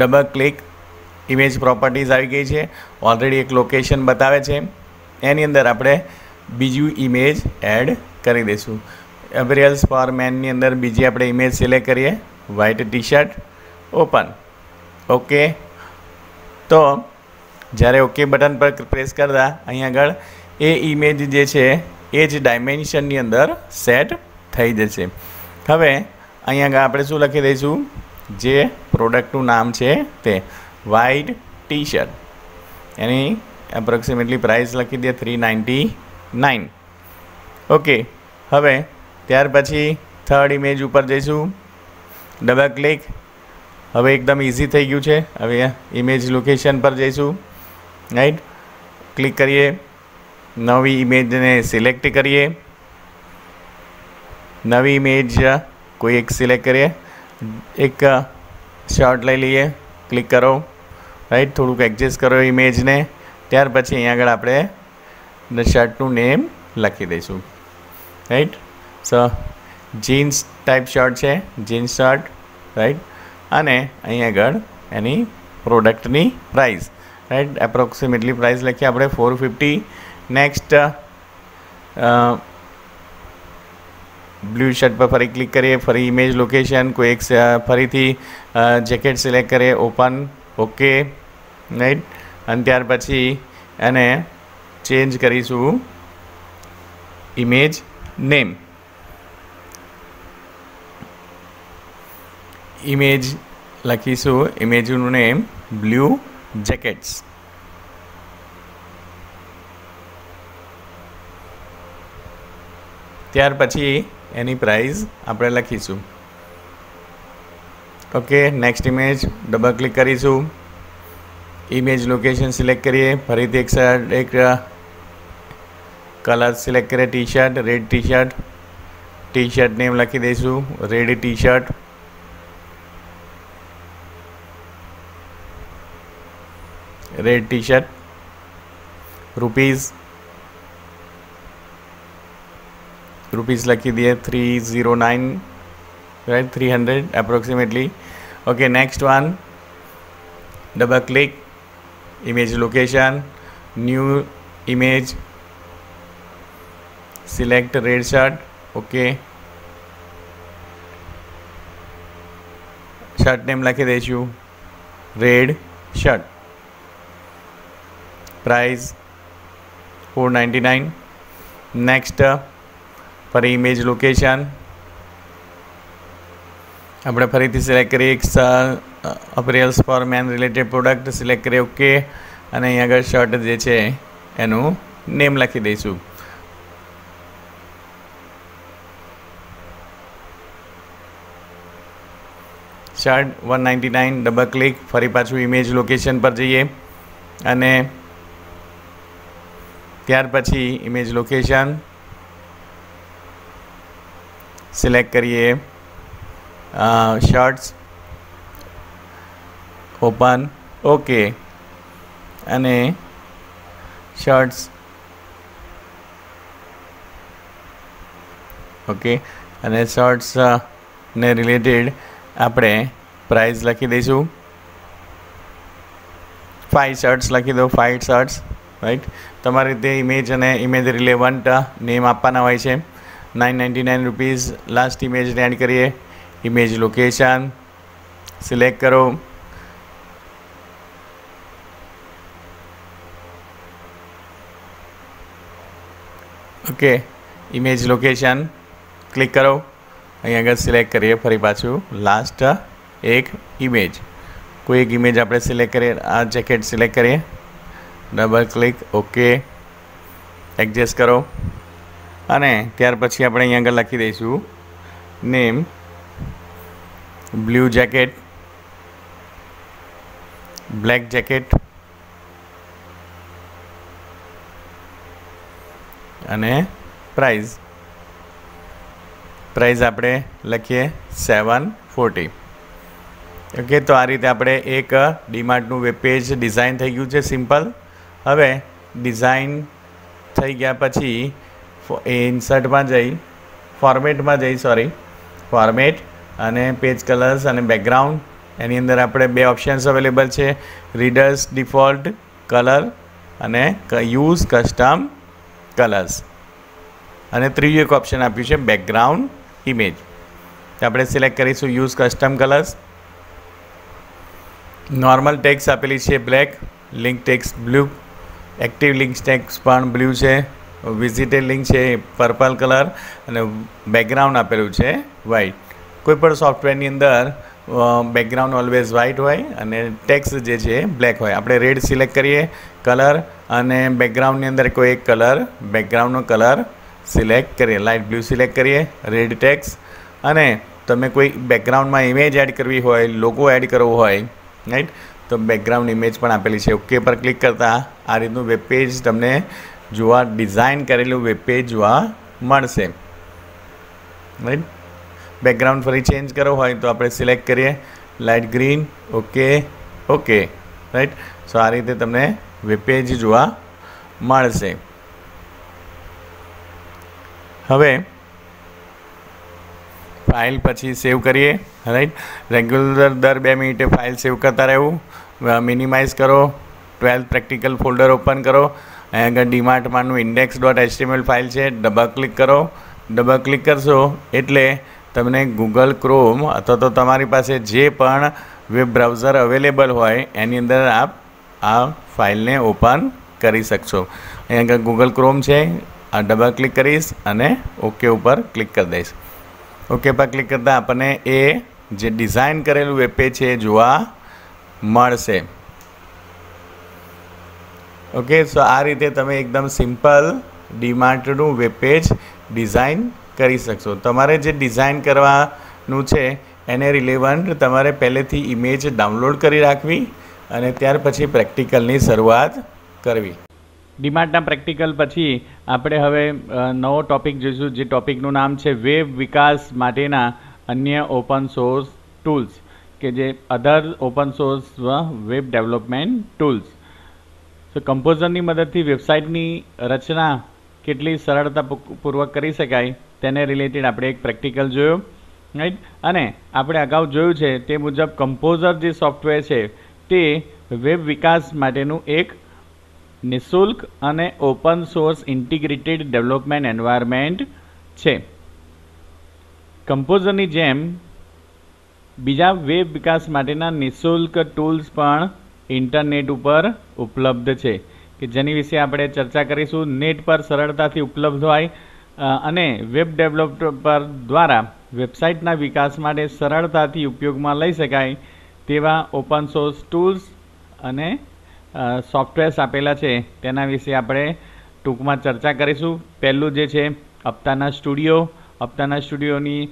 ડબલ ક્લિક ઇમેજ પ્રોપર્ટીઝ આવી ગઈ છે ઓલરેડી એક લોકેશન બતાવે છે એની અંદર આપણે બીજું ઇમેજ એડ કરી દઈશું એવરિયલ્સ ફોર મેનની અંદર બીજી આપણે ઇમેજ સિલેક્ટ કરીએ white T shirt open okay તો જ્યારે ઓકે બટન પર પ્રેસ કરતા અહીં આગળ એ ઇમેજ જે છે એ જ ડાયમેન્શનની અંદર સેટ થઈ જશે હવે અહીંયા આગળ આપણે શું લખી દઈશું જે પ્રોડક્ટનું નામ છે તે વ્હાઇટ ટી શર્ટ એની એપ્રોક્સિમેટલી પ્રાઇસ લખી દે થ્રી નાઇન્ટી નાઇન ઓકે હવે ત્યાર પછી થર્ડ ઇમેજ ઉપર જઈશું ડબલ ક્લિક હવે એકદમ ઇઝી થઈ ગયું છે હવે ઇમેજ લોકેશન પર જઈશું રાઈટ ક્લિક કરીએ નવી ઇમેજને સિલેક્ટ કરીએ નવી ઇમેજ કોઈ એક સિલેક્ટ કરીએ એક શર્ટ લઈ લઈએ ક્લિક કરો રાઈટ થોડુંક એડજસ્ટ કરો ઇમેજને ત્યાર પછી અહીંયા આગળ આપણે શર્ટનું નેમ લખી દઈશું રાઈટ સ જીન્સ ટાઈપ શર્ટ છે જીન્સ શર્ટ રાઈટ અને અહીં આગળ એની પ્રોડક્ટની પ્રાઇઝ રાઈટ એપ્રોક્સિમેટલી પ્રાઇસ લખીએ આપણે four fifty next blue shirt પર ફરી ક્લિક કરીએ ફરી ઇમેજ લોકેશન કોઈ એક ફરીથી જેકેટ સિલેક્ટ કરીએ ઓપન ઓકે રાઈટ અને ત્યાર પછી એને ચેન્જ કરીશું ઇમેજ નેમ ઇમેજ લખીશું ઇમેજનું નેમ બ્લ્યુ જેકેટ્સ ત્યાર પછી એની પ્રાઇઝ આપણે લખીશું okay next image double click કરીશું ઇમેજ લોકેશન સિલેક્ટ કરીએ ફરીથી એક શર્ટ એક કલર સિલેક્ટ કરીએ T shirt red T shirt T shirt name લખી દઈશું red T shirt red T shirt rupees rupees लखी दिए three zero nine right three hundred approximately okay next one double click image location new image select red shirt okay shirt name लखी देशू red shirt price four ninety nine next ફરી image location આપણે ફરીથી select કરીએ એક apparels for men related product select કરીએ okay અને અહીં આગળ શર્ટ જે છે એનું નેમ લખી દઈશું shirt one ninety nine double click ફરી પાછું ઇમેજ લોકેશન પર જઈએ અને ત્યાર પછી ઇમેજ લોકેશન સિલેક્ટ કરીએ શર્ટ્સ ઓપન ઓકે અને શર્ટ્સ ઓકે અને શર્ટ્સને રિલેટેડ આપણે પ્રાઇસ લખી દઈશું ફાઇવ શર્ટ્સ લખી દો ફાઇવ શર્ટ્સ રાઈટ તમારી જે ઇમેજ અને ઇમેજ રિલેવન્ટ નેમ આપવાના હોય છે 999 રૂપિયા लास्ट ઇમેજ રેન્ડ કરીએ ઇમેજ લોકેશન સિલેક્ટ કરો ઓકે ઇમેજ લોકેશન ક્લિક કરો અહીંયા ગેટ સિલેક્ટ કરીએ ફરી પાછું લાસ્ટ એક ઇમેજ કોઈ એક ઇમેજ આપણે સિલેક્ટ કરે આ જેકેટ સિલેક્ટ કરે ડબલ ક્લિક ઓકે એડજસ્ટ કરો અને ત્યાર પછી આપણે અહીં આગળ લખી દઈશું name blue jacket black jacket અને પ્રાઇઝ પ્રાઇઝ આપણે લખીએ સેવન ફોર્ટી ઓકે તો આ રીતે આપણે એક ડીમાર્ટનું વેબ પેજ ડિઝાઇન થઈ ગયું છે સિમ્પલ હવે ડિઝાઇન થઈ ગયા પછી એ ઇન્સર્ટમાં જઈ ફોર્મેટમાં જઈ સોરી ફોર્મેટ અને પેજ કલર્સ અને બેકગ્રાઉન્ડ એની અંદર આપણે બે ઓપ્શન્સ અવેલેબલ છે રીડર્સ ડિફોલ્ટ કલર અને યુઝ કસ્ટમ કલર્સ અને ત્રીજું એક ઓપ્શન આપ્યું છે બેકગ્રાઉન્ડ ઇમેજ આપણે સિલેક્ટ કરીશું use custom colours normal text આપેલી છે black link text blue active link text પણ બ્લુ છે વિઝિટેડ લિંક છે એ પર્પલ કલર અને બેકગ્રાઉન્ડ આપેલું છે વ્હાઇટ કોઈપણ સોફ્ટવેરની અંદર બેકગ્રાઉન્ડ ઓલવેઝ વ્હાઇટ હોય અને ટેક્સ જે છે બ્લેક હોય આપણે રેડ સિલેક્ટ કરીએ કલર અને બેકગ્રાઉન્ડની અંદર કોઈ એક કલર બેકગ્રાઉન્ડનો કલર સિલેક્ટ કરીએ લાઇટ બ્લ્યુ સિલેક્ટ કરીએ રેડ ટેક્સ અને તમે કોઈ બેકગ્રાઉન્ડમાં ઇમેજ એડ કરવી હોય લોગો એડ કરવો હોય રાઈટ તો બેકગ્રાઉન્ડ ઇમેજ પણ આપેલી છે ઓકે પર ક્લિક કરતાં આ રીતનું વેબ પેજ તમને જોવા ડિઝાઇન કરેલું વેબ પેજ જોવા મળશે રાઈટ બેકગ્રાઉન્ડ ફરી ચેન્જ કરવો હોય તો આપણે સિલેક્ટ કરીએ light green okay okay right so આ રીતે તમને વેબ પેજ જોવા મળશે હવે ફાઇલ પછી સેવ કરીએ રાઈટ રેગ્યુલર દર બે મિનિટે ફાઇલ સેવ કરતા રહેવું મિનિમાઇઝ કરો ટ્વેલ્થ પ્રેક્ટિકલ ફોલ્ડર ઓપન કરો અહીં આગળ ડીમાર્ટમાંનું ઇન્ડેક્સ ડોટ એચટીએમએલ ફાઇલ છે ડબલ ક્લિક કરો ડબલ ક્લિક કરશો એટલે તમને ગૂગલ ક્રોમ અથવા તો તમારી પાસે જે પણ વેબ બ્રાઉઝર અવેલેબલ હોય એની અંદર આપ આ ફાઇલને ઓપન કરી શકશો અહીં આગળ ગૂગલ ક્રોમ છે આ ડબલ ક્લિક કરીશ અને ઓકે ઉપર ક્લિક કરી દઈશ ઓકે પર ક્લિક કરતાં આપણને એ જે ડિઝાઇન કરેલું વેબ છે એ જોવા મળશે ઓકે સો આ રીતે તમે એકદમ સિમ્પલ ડીમાર્ટનું વેબ ડિઝાઇન કરી શકશો તમારે જે ડિઝાઇન કરવાનું છે એને રિલેવન્ટ તમારે પહેલેથી ઇમેજ ડાઉનલોડ કરી રાખવી અને ત્યાર પછી પ્રેક્ટિકલની શરૂઆત કરવી ડીમાર્ટના પ્રેક્ટિકલ પછી આપણે હવે નવો ટોપિક જોઈશું જે ટોપિકનું નામ છે વેબ વિકાસ માટેના અન્ય ઓપન સોર્સ ટૂલ્સ કે જે other open source web development tools તો કમ્પોઝરની મદદથી વેબસાઇટની રચના કેટલી સરળતાપૂર્વક કરી શકાય તેને રિલેટેડ આપણે એક પ્રેક્ટિકલ જોયો રાઈટ અને આપણે અગાઉ જોયું છે તે મુજબ કમ્પોઝર જે સોફ્ટવેર છે તે વેબ વિકાસ માટેનું એક નિઃશુલ્ક અને open source integrated development environment છે કમ્પોઝરની જેમ બીજા વેબ વિકાસ માટેના નિઃશુલ્ક ટૂલ્સ પણ ઇન્ટરનેટ ઉપર ઉપલબ્ધ છે કે જેની વિશે આપણે ચર્ચા કરીશું નેટ પર સરળતાથી ઉપલબ્ધ હોય અને વેબ ડેવલપર દ્વારા વેબસાઇટના વિકાસ માટે સરળતાથી ઉપયોગમાં લઈ શકાય તેવા ઓપન સોર્સ ટૂલ્સ અને સોફ્ટવેર્સ આપેલા છે તેના વિશે આપણે ટૂંકમાં ચર્ચા કરીશું પહેલું જે છે અપ્તાના સ્ટુડિયો અપ્તાના સ્ટુડિયોની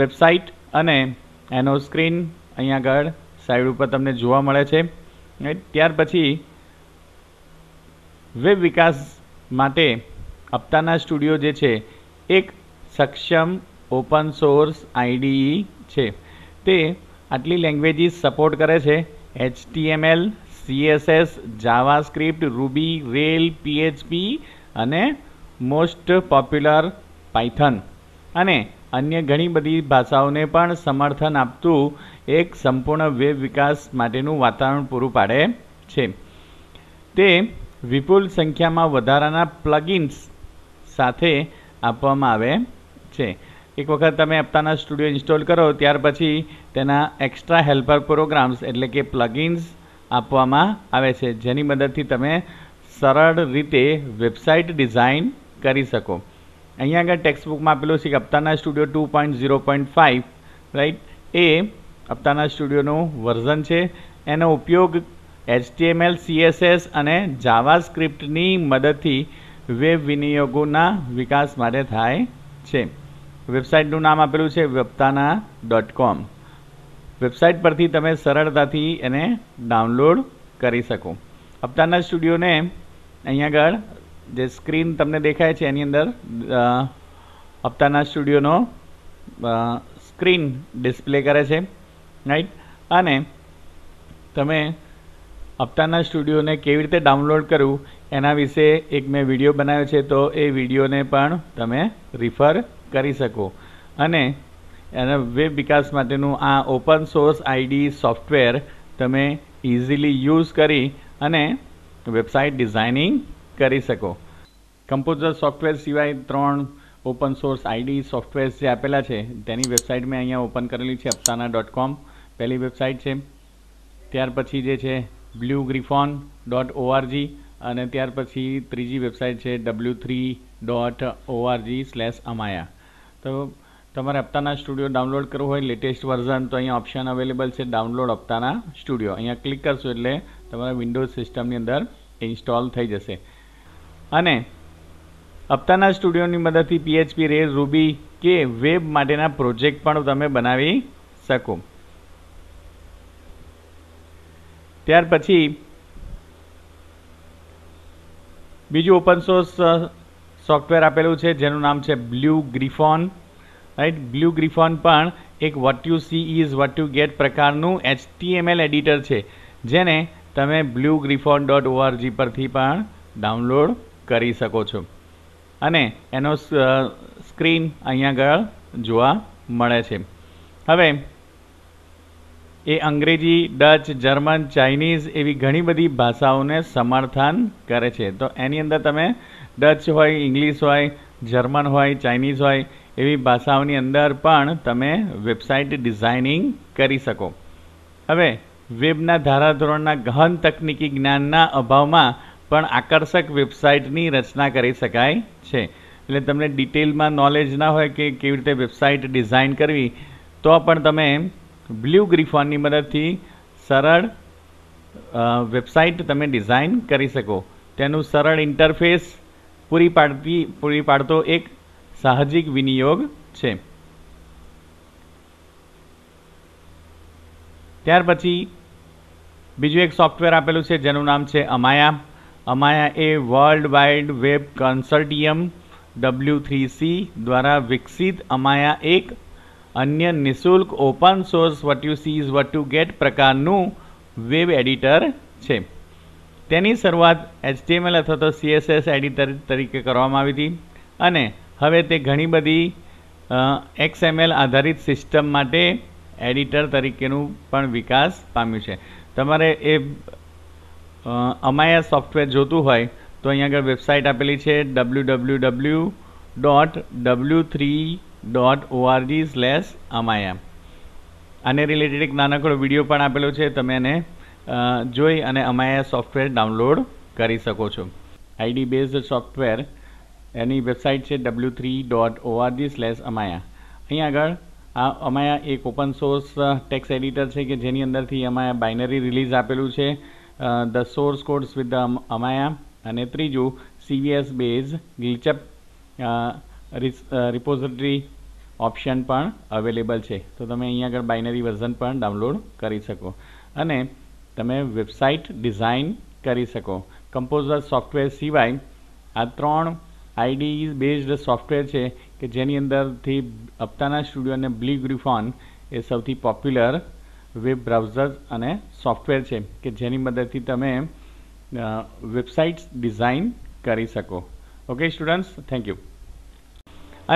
વેબસાઇટ અને એનો સ્ક્રીન અહીંયા આગળ સાઈડ ઉપર તમને જોવા મળે છે ત્યાર પછી વેબ વિકાસ માટે અપ્તાના સ્ટુડિયો જે છે એક સક્ષમ ઓપન સોર્સ આઈડીઈ છે તે આટલી લેંગ્વેજીસ સપોર્ટ કરે છે HTML CSS JavaScript Ruby rail PHP અને મોસ્ટ પોપ્યુલર પાયથન અને અન્ય ઘણી બધી ભાષાઓને પણ સમર્થન આપતું એક સંપૂર્ણ વેબ વિકાસ માટેનું વાતાવરણ પૂરું પાડે છે તે વિપુલ સંખ્યામાં વધારાના પ્લગિન્સ સાથે આપવામાં આવે છે એક વખત તમે આપતાના સ્ટુડિયો ઇન્સ્ટોલ કરો ત્યાર પછી તેના એક્સ્ટ્રા હેલ્પર પ્રોગ્રામ્સ એટલે કે પ્લગિન્સ આપવામાં આવે છે જેની મદદથી તમે સરળ રીતે વેબસાઇટ ડિઝાઇન કરી શકો અહીંયા આગળ ટેક્સ્ટબુકમાં આપેલું છે કે Aptana Studio two point zero point five right એ અપ્તાના સ્ટુડિયોનું વર્ઝન છે એનો ઉપયોગ એચટીએમએલ સીએસએસ અને જાવા સ્ક્રિપ્ટની મદદથી વેબ વિનિયોગોના વિકાસ માટે થાય છે વેબસાઇટનું નામ આપેલું છે વેપ્તાના ડોટ કોમ વેબસાઇટ પરથી તમે સરળતાથી એને ડાઉનલોડ કરી શકો અપતારના સ્ટુડિયોને અહીંયા આગળ જે સ્ક્રીન તમને દેખાય છે એની અંદર અપતારના સ્ટુડિયોનો સ્ક્રીન ડિસ્પ્લે કરે છે રાઈટ અને તમે અપતારના સ્ટુડિયોને કેવી રીતે ડાઉનલોડ કરવું એના વિશે એક મેં વિડીયો બનાવ્યો છે તો એ વિડીયોને પણ તમે રિફર કરી શકો અને એના વેબ વિકાસ માટેનું આ ઓપન સોર્સ આઈડી સોફ્ટવેર તમે ઇઝીલી યુઝ કરી અને વેબસાઇટ ડિઝાઇનિંગ કરી શકો કમ્પોઝર સોફ્ટવેર સિવાય ત્રણ ઓપન સોર્સ આઈડી સોફ્ટવેર્સ જે આપેલા છે તેની વેબસાઇટ મેં અહીંયા ઓપન કરેલી છે અપસાના ડોટ કોમ પહેલી વેબસાઇટ છે ત્યાર પછી જે છે બ્લુ ગ્રીફોન ડોટ ઓઆરજી અને ત્યાર પછી ત્રીજી વેબસાઇટ છે W three dot ORG slash Amaya તો તમારે અપ્તાના સ્ટુડિયો ડાઉનલોડ કરવું હોય લેટેસ્ટ વર્ઝન તો અહીંયા ઓપ્શન અવેલેબલ છે ડાઉનલોડ અપ્તાના સ્ટુડિયો અહીંયા ક્લિક કરશો એટલે તમારા વિન્ડોઝ સિસ્ટમની અંદર ઇન્સ્ટોલ થઈ જશે અને અપ્તાના સ્ટુડિયોની મદદથી પીએચપી રે રૂબી કે વેબ માટેના પ્રોજેક્ટ પણ તમે બનાવી શકો ત્યાર પછી બીજું ઓપન સોર્સ સોફ્ટવેર આપેલું છે જેનું નામ છે BlueGriffon right BlueGriffon પણ એક what you see is what you get પ્રકારનું એચટીએમએલ એડિટર છે જેને તમે બ્લુ ગ્રીફોન ડોટ ઓઆરજી પરથી પણ ડાઉનલોડ કરી શકો છો અને એનો સ્ક્રીન અહીંયા આગળ જોવા મળે છે હવે એ અંગ્રેજી ડચ જર્મન ચાઇનીઝ એવી ઘણી બધી ભાષાઓને સમર્થન કરે છે તો એની અંદર તમે ડચ હોય ઇંગ્લિશ હોય જર્મન હોય ચાઇનીઝ હોય એવી ભાષાઓની અંદર પણ તમે વેબસાઇટ ડિઝાઇનિંગ કરી શકો હવે વેબના ધારાધોરણના ગહન તકનીકી જ્ઞાનના અભાવમાં પણ આકર્ષક વેબસાઇટની રચના કરી શકાય છે એટલે તમને ડિટેલમાં નોલેજ ના હોય કે કેવી રીતે વેબસાઇટ ડિઝાઇન કરવી તો પણ તમે બ્લુ ગ્રીફોનની મદદથી સરળ વેબસાઇટ તમે ડિઝાઇન કરી શકો તેનું સરળ ઇન્ટરફેસ પૂરી પાડતી પૂરી પાડતો એક સાહજિક વિનિયોગ છે ત્યાર પછી બીજું એક સોફ્ટવેર આપેલું છે જેનું નામ છે અમાયા અમાયા એ World Wide Web Consortium W three C દ્વારા વિકસિત અમાયા એક અન્ય નિઃશુલ્ક open source what you sees what you get પ્રકારનું વેબ એડિટર છે તેની શરૂઆત એચટીએમએલ અથવા તો સીએસએસ એડિટર તરીકે કરવામાં આવી હતી અને હવે તે ઘણી બધી એક્સએમએલ આધારિત સિસ્ટમ માટે એડિટર તરીકેનું પણ વિકાસ પામ્યું છે તમારે એ અમાયા સોફ્ટવેર જોતું હોય તો અહીં આગળ વેબસાઇટ આપેલી છે W W W dot W three dot ORG slash Amaya આને રિલેટેડ એક નાનકડો વિડીયો પણ આપેલો છે તમે એને જોઈ અને અમાયા સોફ્ટવેર ડાઉનલોડ કરી શકો છો આઈડી બેઝ સોફ્ટવેર એની વેબસાઇટ છે W three dot ORG slash Amaya અહીં આગળ આ અમાયા એક ઓપન સોર્સ ટેક્સ એડિટર છે કે જેની અંદરથી અમાયા બાઇનરી રિલીઝ આપેલું છે the source codes with the Amaya અને ત્રીજું સીવીએસ બેઝ ગ્લિચઅપ રિપોઝિટરી ઓપ્શન પણ અવેલેબલ છે તો તમે અહીં આગળ બાઇનરી વર્ઝન પણ ડાઉનલોડ કરી શકો અને તમે વેબસાઇટ ડિઝાઇન કરી શકો કમ્પોઝર સોફ્ટવેર સિવાય આ ત્રણ આઈડી બેઝડ સોફ્ટવેર છે કે જેની અંદરથી અપ્તાના સ્ટુડિયો અને બ્લી ગ્રીફોન એ સૌથી પોપ્યુલર વેબ બ્રાઉઝર્સ અને સોફ્ટવેર છે કે જેની મદદથી તમે વેબસાઇટ્સ ડિઝાઇન કરી શકો ઓકે સ્ટુડન્ટ્સ થેન્ક યુ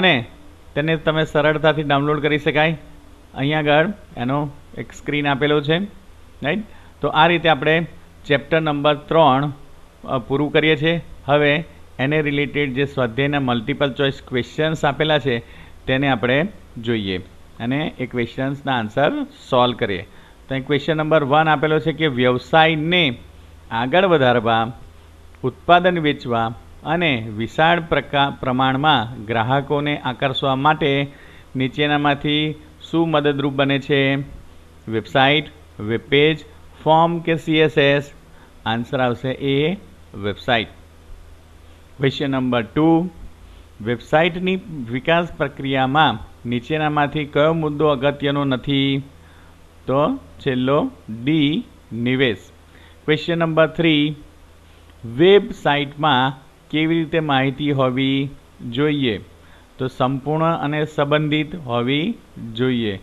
અને તેને તમે સરળતાથી ડાઉનલોડ કરી શકાય અહીંયા આગળ એનો એક સ્ક્રીન આપેલો છે રાઈટ તો આ રીતે આપણે ચેપ્ટર નંબર ત્રણ પૂરું કરીએ છીએ હવે એને રિલેટેડ જે સ્વાધ્યાયના મલ્ટિપલ ચોઇસ ક્વેશ્ચન્સ આપેલા છે તેને આપણે જોઈએ અને એ ક્વેશ્ચન્સના આન્સર સોલ્વ કરીએ તો અહીં ક્વેશ્ચન નંબર વન આપેલો છે કે વ્યવસાયને આગળ વધારવા ઉત્પાદન વેચવા અને વિશાળ પ્રકા પ્રમાણમાં ગ્રાહકોને આકર્ષવા માટે નીચેનામાંથી શું મદદરૂપ બને છે વેબસાઇટ વેબપેજ ફોર્મ કે સીએસએસ આન્સર આવશે એ વેબસાઇટ ક્વેશ્ચન નંબર ટુ વેબસાઇટની વિકાસ પ્રક્રિયામાં નીચેનામાંથી કયો મુદ્દો અગત્યનો નથી તો છેલ્લો ડી નિવેશ ક્વેશ્ચન નંબર થ્રી વેબસાઇટમાં કેવી રીતે માહિતી હોવી જોઈએ તો સંપૂર્ણ અને સંબંધિત હોવી જોઈએ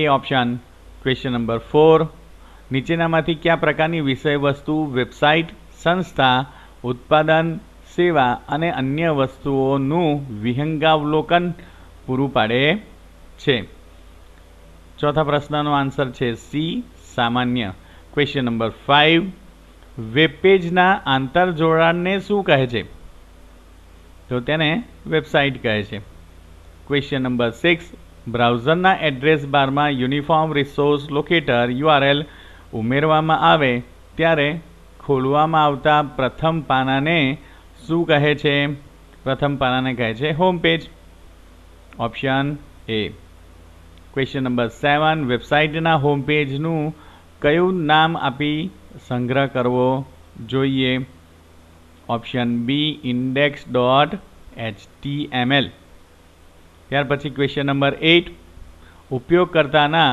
એ ઓપ્શન ક્વેશ્ચન નંબર ફોર નીચેનામાંથી કયા પ્રકારની વિષયવસ્તુ વેબસાઇટ સંસ્થા ઉત્પાદન સેવા અને અન્ય વસ્તુઓનું વિહંગાવલોકન પૂરું પાડે છે ચોથા પ્રશ્નનો આન્સર છે સી સામાન્ય ક્વેશ્ચન નંબર ફાઇવ વેબપેજના આંતરજોડાણને શું કહે છે તો તેને વેબસાઇટ કહે છે ક્વેશ્ચન નંબર સિક્સ બ્રાઉઝરના એડ્રેસ બારમાં યુનિફોર્મ રિસોર્સ લોકેટર યુઆરએલ ઉમેરવામાં આવે ત્યારે ખોલવામાં આવતા પ્રથમ પાનાને શું કહે છે પ્રથમ પાનાને કહે છે home page option A question number seven વેબસાઇટના હોમ પેજનું કયું નામ આપી સંગ્રહ કરવો જોઈએ option B index dot H T M L ત્યાર પછી ક્વેશ્ચન નંબર એઇટ ઉપયોગકર્તાના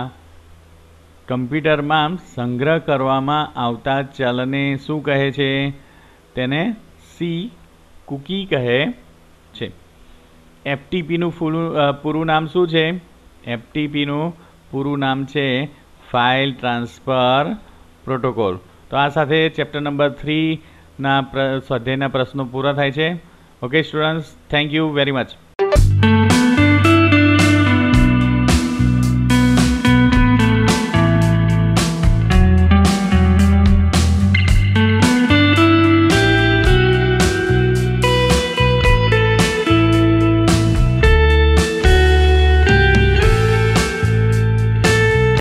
કમ્પ્યુટરમાં સંગ્રહ કરવામાં આવતા ચલને શું કહે છે તેને સી કૂકી કહે છે એફટીપીનું ફૂલ પૂરું નામ શું છે એફટીપીનું પૂરું નામ છે ફાઇલ ટ્રાન્સફર પ્રોટોકોલ તો આ સાથે ચેપ્ટર નંબર થ્રીના સ્વાધ્યાયના પ્રશ્નો પૂરા થાય છે okay students thank you very much